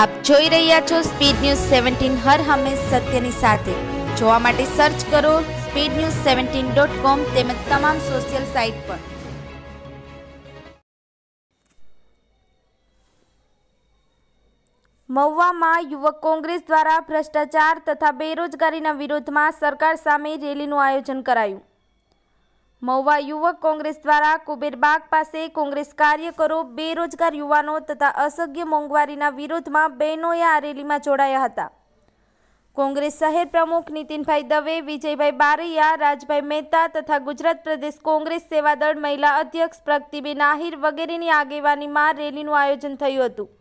આપ જોઈ રહ્યા છો સ્પીડ ન્યૂઝ સેવન્ટીન હર હંમેશ સત્યની સાથે જોવા માટે સર્ચ કરો speed news seventeen dot com તેમજ તમામ સોશિયલ સાઇટ પર મહુવામાં યુવક કોંગ્રેસ દ્વારા ભ્રષ્ટાચાર તથા બેરોજગારીના વિરોધમાં સરકાર સામે રેલીનું આયોજન કરાયું મહુવા યુવક કોંગ્રેસ દ્વારા કુબેરબાગ પાસે કોંગ્રેસ કાર્યકરો બેરોજગાર યુવાનો તથા અસગ્ય મોંઘવારીના વિરોધમાં બહેનોએ આ રેલીમાં જોડાયા હતા કોંગ્રેસ શહેર પ્રમુખ નીતિનભાઈ દવે વિજયભાઈ બારૈયા રાજભાઈ મહેતા તથા ગુજરાત પ્રદેશ કોંગ્રેસ સેવાદળ મહિલા અધ્યક્ષ પ્રગતિબેન આહિર વગેરેની આગેવાનીમાં રેલીનું આયોજન થયું હતું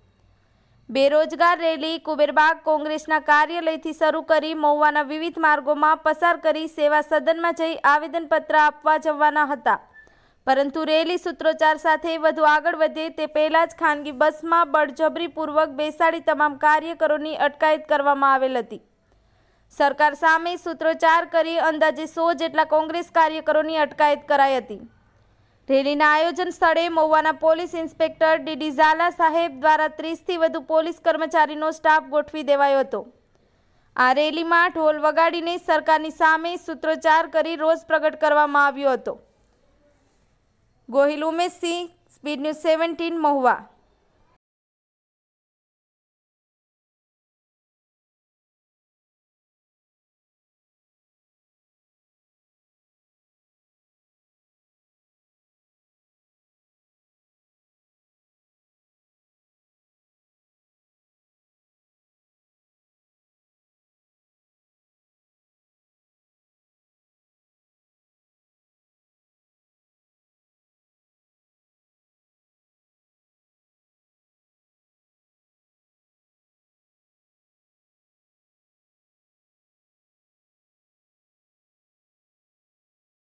બેરોજગાર રેલી કુબેરબાગ કોંગ્રેસના કાર્યાલયથી શરૂ કરી મહુવાના વિવિધ માર્ગોમાં પસાર કરી સેવા સદનમાં જઈ આવેદનપત્ર આપવા જવાના હતા પરંતુ રેલી સૂત્રોચ્ચાર સાથે વધુ આગળ વધે તે પહેલાં જ ખાનગી બસમાં બળજબરીપૂર્વક બેસાડી તમામ કાર્યકરોની અટકાયત કરવામાં આવેલ હતી સરકાર સામે સૂત્રોચ્ચાર કરી અંદાજે સો જેટલા કોંગ્રેસ કાર્યકરોની અટકાયત કરાઈ હતી રેલીના આયોજન સ્થળે મહુવાના પોલીસ ઇન્સ્પેક્ટર ડીડી ઝાલા સાહેબ દ્વારા ત્રીસથી વધુ પોલીસ કર્મચારીનો સ્ટાફ ગોઠવી દેવાયો હતો આ રેલીમાં ઢોલ વગાડીને સરકારની સામે સૂત્રોચ્ચાર કરી રોષ પ્રગટ કરવામાં આવ્યો હતો Gohil Umeshsinh speed news seventeen Mahuva